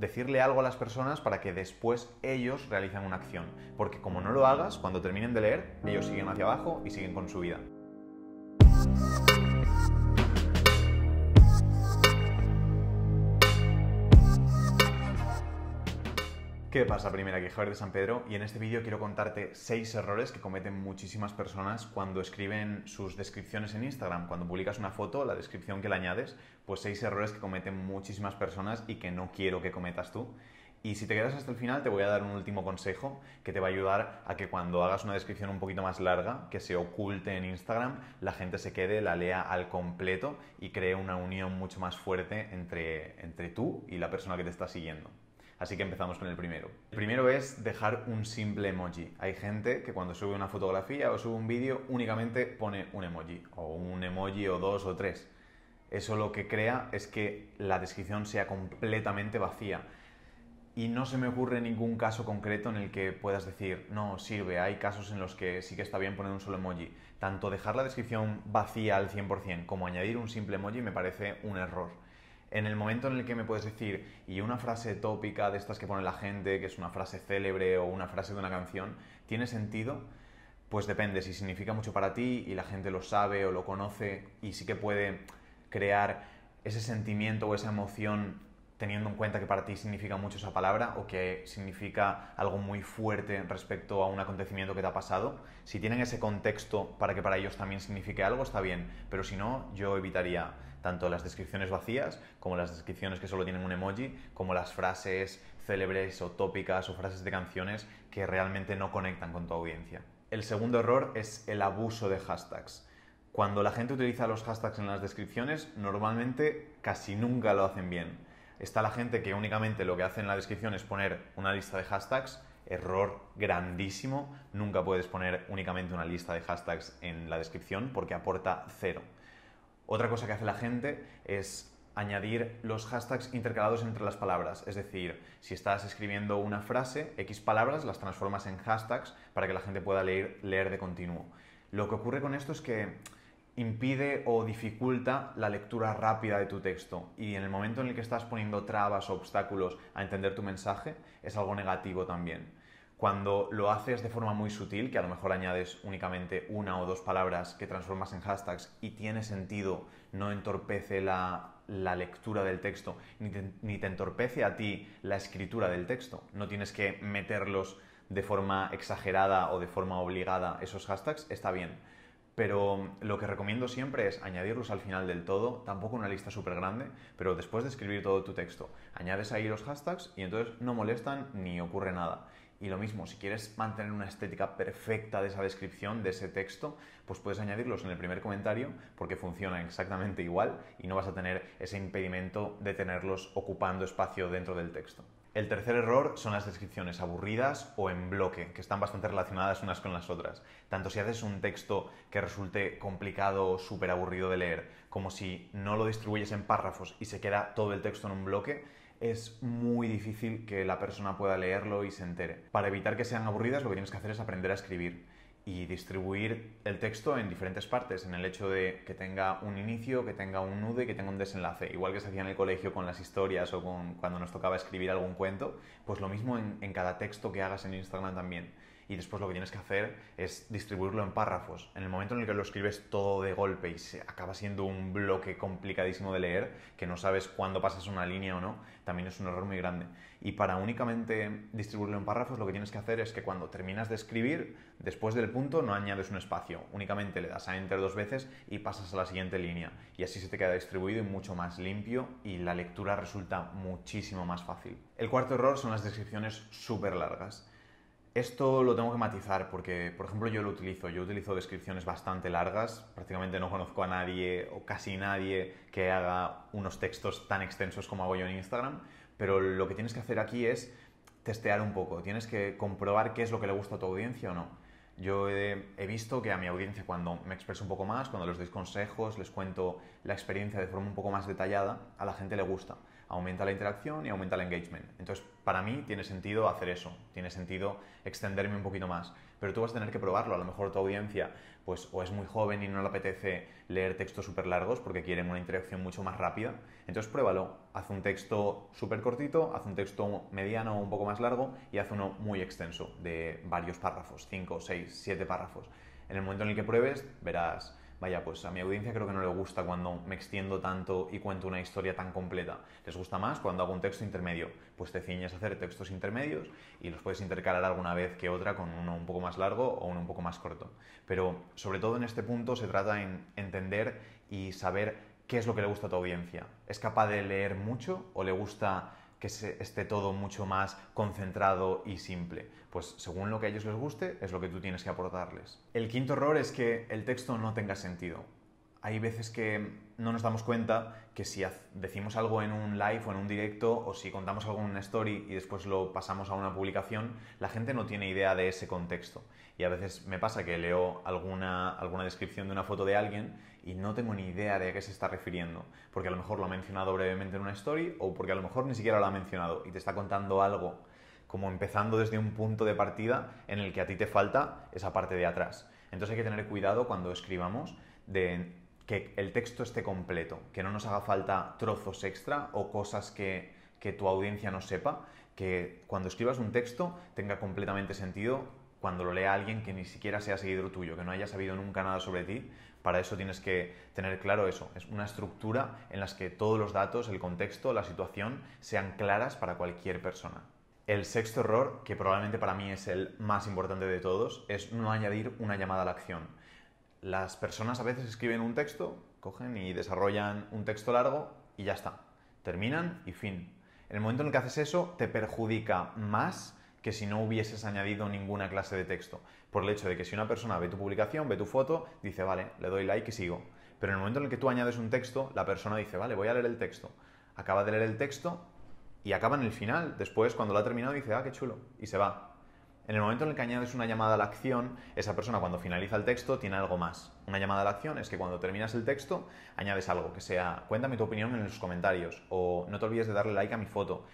decirle algo a las personas para que después ellos realicen una acción. Porque como no lo hagas, cuando terminen de leer, ellos siguen hacia abajo y siguen con su vida. ¿Qué pasa, Primero aquí? Javier de San Pedro y en este vídeo quiero contarte seis errores que cometen muchísimas personas cuando escriben sus descripciones en Instagram. Cuando publicas una foto, la descripción que le añades, pues seis errores que cometen muchísimas personas y que no quiero que cometas tú. Y si te quedas hasta el final, te voy a dar un último consejo que te va a ayudar a que cuando hagas una descripción un poquito más larga, que se oculte en Instagram, la gente se quede, la lea al completo y cree una unión mucho más fuerte entre tú y la persona que te está siguiendo. Así que empezamos con el primero. El primero es dejar un simple emoji. Hay gente que cuando sube una fotografía o sube un vídeo únicamente pone un emoji, o un emoji o dos o tres. Eso lo que crea es que la descripción sea completamente vacía. Y no se me ocurre ningún caso concreto en el que puedas decir, no, sirve, hay casos en los que sí que está bien poner un solo emoji. Tanto dejar la descripción vacía al 100% como añadir un simple emoji me parece un error en el momento en el que me puedes decir, y una frase tópica de estas que pone la gente, que es una frase célebre o una frase de una canción, ¿tiene sentido? Pues depende, si significa mucho para ti y la gente lo sabe o lo conoce y sí que puede crear ese sentimiento o esa emoción teniendo en cuenta que para ti significa mucho esa palabra o que significa algo muy fuerte respecto a un acontecimiento que te ha pasado, si tienen ese contexto para que para ellos también signifique algo, está bien, pero si no, yo evitaría tanto las descripciones vacías como las descripciones que solo tienen un emoji, como las frases célebres o tópicas o frases de canciones que realmente no conectan con tu audiencia. El segundo error es el abuso de hashtags. Cuando la gente utiliza los hashtags en las descripciones, normalmente casi nunca lo hacen bien está la gente que únicamente lo que hace en la descripción es poner una lista de hashtags, error grandísimo, nunca puedes poner únicamente una lista de hashtags en la descripción porque aporta cero. Otra cosa que hace la gente es añadir los hashtags intercalados entre las palabras. Es decir, si estás escribiendo una frase, X palabras las transformas en hashtags para que la gente pueda leer, leer de continuo. Lo que ocurre con esto es que impide o dificulta la lectura rápida de tu texto y en el momento en el que estás poniendo trabas o obstáculos a entender tu mensaje es algo negativo también. Cuando lo haces de forma muy sutil, que a lo mejor añades únicamente una o dos palabras que transformas en hashtags y tiene sentido, no entorpece la, lectura del texto, ni te entorpece a ti la escritura del texto. No tienes que meterlos de forma exagerada o de forma obligada esos hashtags, está bien pero lo que recomiendo siempre es añadirlos al final del todo, tampoco una lista súper grande, pero después de escribir todo tu texto, añades ahí los hashtags y entonces no molestan ni ocurre nada. Y lo mismo, si quieres mantener una estética perfecta de esa descripción, de ese texto, pues puedes añadirlos en el primer comentario porque funciona exactamente igual y no vas a tener ese impedimento de tenerlos ocupando espacio dentro del texto. El tercer error son las descripciones aburridas o en bloque, que están bastante relacionadas unas con las otras. Tanto si haces un texto que resulte complicado o súper aburrido de leer, como si no lo distribuyes en párrafos y se queda todo el texto en un bloque, es muy difícil que la persona pueda leerlo y se entere. Para evitar que sean aburridas, lo que tienes que hacer es aprender a escribir y distribuir el texto en diferentes partes, en el hecho de que tenga un inicio, que tenga un nudo y que tenga un desenlace. Igual que se hacía en el colegio con las historias o con cuando nos tocaba escribir algún cuento, pues lo mismo en cada texto que hagas en Instagram también y después lo que tienes que hacer es distribuirlo en párrafos. En el momento en el que lo escribes todo de golpe y se acaba siendo un bloque complicadísimo de leer, que no sabes cuándo pasas una línea o no, también es un error muy grande. Y para únicamente distribuirlo en párrafos, lo que tienes que hacer es que cuando terminas de escribir, después del punto no añades un espacio, únicamente le das a enter dos veces y pasas a la siguiente línea. Y así se te queda distribuido y mucho más limpio y la lectura resulta muchísimo más fácil. El cuarto error son las descripciones súper largas. Esto lo tengo que matizar porque, por ejemplo, yo lo utilizo. Yo utilizo descripciones bastante largas. Prácticamente no conozco a nadie o casi nadie que haga unos textos tan extensos como hago yo en Instagram. Pero lo que tienes que hacer aquí es testear un poco. Tienes que comprobar qué es lo que le gusta a tu audiencia o no. Yo he, visto que a mi audiencia cuando me expreso un poco más, cuando les doy consejos, les cuento la experiencia de forma un poco más detallada, a la gente le gusta. Aumenta la interacción y aumenta el engagement. Entonces, para mí tiene sentido hacer eso, tiene sentido extenderme un poquito más. Pero tú vas a tener que probarlo. A lo mejor tu audiencia pues o es muy joven y no le apetece leer textos súper largos porque quieren una interacción mucho más rápida. Entonces pruébalo, haz un texto súper cortito, haz un texto mediano o un poco más largo y haz uno muy extenso de varios párrafos, 5, 6, 7 párrafos. En el momento en el que pruebes verás vaya, pues a mi audiencia creo que no le gusta cuando me extiendo tanto y cuento una historia tan completa. Les gusta más cuando hago un texto intermedio. Pues te ciñes a hacer textos intermedios y los puedes intercalar alguna vez que otra con uno un poco más largo o uno un poco más corto. Pero sobre todo en este punto se trata en entender y saber qué es lo que le gusta a tu audiencia. ¿Es capaz de leer mucho o le gusta que esté todo mucho más concentrado y simple. Pues según lo que a ellos les guste, es lo que tú tienes que aportarles. El quinto error es que el texto no tenga sentido. Hay veces que no nos damos cuenta que si decimos algo en un live o en un directo o si contamos algo en una story y después lo pasamos a una publicación, la gente no tiene idea de ese contexto. Y a veces me pasa que leo alguna, alguna descripción de una foto de alguien y no tengo ni idea de a qué se está refiriendo, porque a lo mejor lo ha mencionado brevemente en una story o porque a lo mejor ni siquiera lo ha mencionado y te está contando algo como empezando desde un punto de partida en el que a ti te falta esa parte de atrás. Entonces hay que tener cuidado cuando escribamos de que el texto esté completo, que no nos haga falta trozos extra o cosas que, que tu audiencia no sepa, que cuando escribas un texto tenga completamente sentido cuando lo lea alguien que ni siquiera sea seguidor tuyo, que no haya sabido nunca nada sobre ti, para eso tienes que tener claro eso. Es una estructura en la que todos los datos, el contexto, la situación sean claras para cualquier persona. El sexto error, que probablemente para mí es el más importante de todos, es no añadir una llamada a la acción. Las personas a veces escriben un texto, cogen y desarrollan un texto largo y ya está. Terminan y fin. En el momento en que haces eso, te perjudica más que si no hubieses añadido ninguna clase de texto. Por el hecho de que si una persona ve tu publicación, ve tu foto, dice, vale, le doy like y sigo. Pero en el momento en el que tú añades un texto, la persona dice, vale, voy a leer el texto. Acaba de leer el texto y acaba en el final. Después, cuando lo ha terminado, dice, ah, qué chulo. Y se va. En el momento en el que añades una llamada a la acción, esa persona cuando finaliza el texto tiene algo más. Una llamada a la acción es que cuando terminas el texto, añades algo, que sea, cuéntame tu opinión en los comentarios, o no te olvides de darle like a mi foto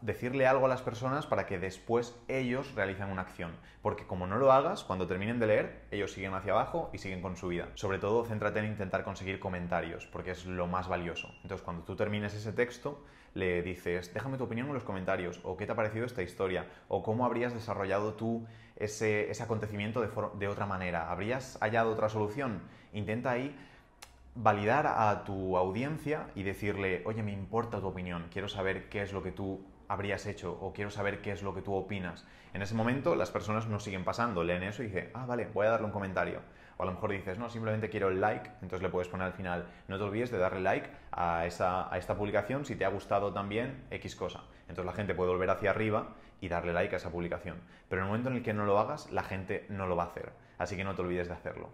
decirle algo a las personas para que después ellos realicen una acción. Porque como no lo hagas, cuando terminen de leer, ellos siguen hacia abajo y siguen con su vida. Sobre todo, céntrate en intentar conseguir comentarios, porque es lo más valioso. Entonces, cuando tú termines ese texto, le dices, déjame tu opinión en los comentarios, o qué te ha parecido esta historia, o cómo habrías desarrollado tú ese, acontecimiento de, de otra manera. ¿Habrías hallado otra solución? Intenta ahí validar a tu audiencia y decirle, oye, me importa tu opinión, quiero saber qué es lo que tú habrías hecho o quiero saber qué es lo que tú opinas. En ese momento las personas nos siguen pasando, leen eso y dicen, ah, vale, voy a darle un comentario. O a lo mejor dices, no, simplemente quiero el like, entonces le puedes poner al final, no te olvides de darle like a, esa, a esta publicación si te ha gustado también X cosa. Entonces la gente puede volver hacia arriba y darle like a esa publicación. Pero en el momento en el que no lo hagas, la gente no lo va a hacer. Así que no te olvides de hacerlo.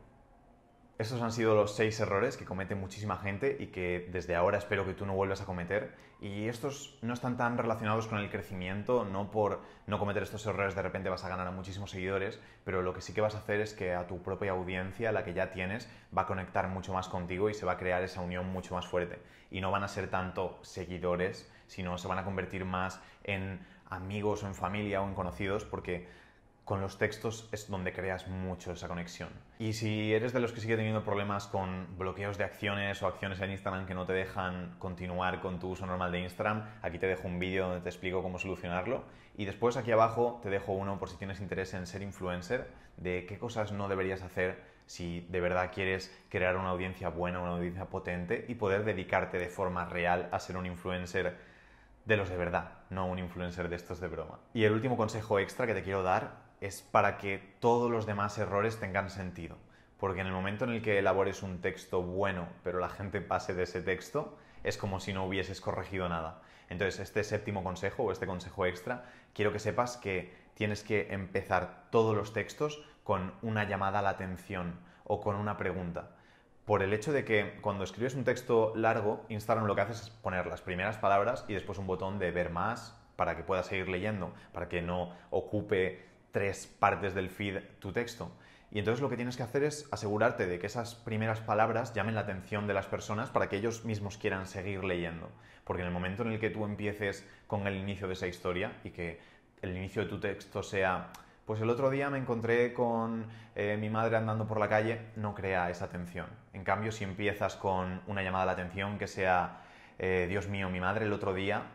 Estos han sido los seis errores que comete muchísima gente y que desde ahora espero que tú no vuelvas a cometer. Y estos no están tan relacionados con el crecimiento, no por no cometer estos errores de repente vas a ganar a muchísimos seguidores, pero lo que sí que vas a hacer es que a tu propia audiencia, la que ya tienes, va a conectar mucho más contigo y se va a crear esa unión mucho más fuerte. Y no van a ser tanto seguidores, sino se van a convertir más en amigos o en familia o en conocidos, porque con los textos es donde creas mucho esa conexión. Y si eres de los que sigue teniendo problemas con bloqueos de acciones o acciones en Instagram que no te dejan continuar con tu uso normal de Instagram, aquí te dejo un vídeo donde te explico cómo solucionarlo. Y después aquí abajo te dejo uno por si tienes interés en ser influencer, de qué cosas no deberías hacer si de verdad quieres crear una audiencia buena, una audiencia potente y poder dedicarte de forma real a ser un influencer de los de verdad, no un influencer de estos de broma. Y el último consejo extra que te quiero dar es para que todos los demás errores tengan sentido. Porque en el momento en el que elabores un texto bueno, pero la gente pase de ese texto, es como si no hubieses corregido nada. Entonces, este séptimo consejo o este consejo extra, quiero que sepas que tienes que empezar todos los textos con una llamada a la atención o con una pregunta. Por el hecho de que cuando escribes un texto largo, Instagram lo que hace es poner las primeras palabras y después un botón de ver más para que pueda seguir leyendo, para que no ocupe tres partes del feed tu texto. Y entonces lo que tienes que hacer es asegurarte de que esas primeras palabras llamen la atención de las personas para que ellos mismos quieran seguir leyendo. Porque en el momento en el que tú empieces con el inicio de esa historia y que el inicio de tu texto sea, pues el otro día me encontré con eh, mi madre andando por la calle, no crea esa atención. En cambio, si empiezas con una llamada a la atención que sea, eh, Dios mío, mi madre el otro día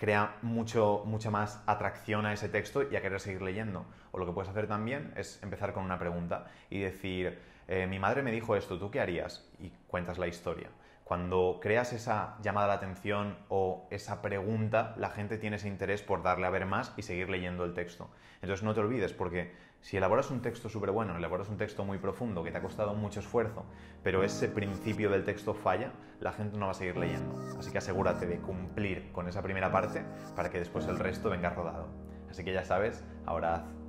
crea mucho, mucha más atracción a ese texto y a querer seguir leyendo. O lo que puedes hacer también es empezar con una pregunta y decir, eh, mi madre me dijo esto, ¿tú qué harías? Y cuentas la historia. Cuando creas esa llamada de la atención o esa pregunta, la gente tiene ese interés por darle a ver más y seguir leyendo el texto. Entonces no te olvides, porque si elaboras un texto súper bueno, elaboras un texto muy profundo, que te ha costado mucho esfuerzo, pero ese principio del texto falla, la gente no va a seguir leyendo. Así que asegúrate de cumplir con esa primera parte para que después el resto venga rodado. Así que ya sabes, ahora haz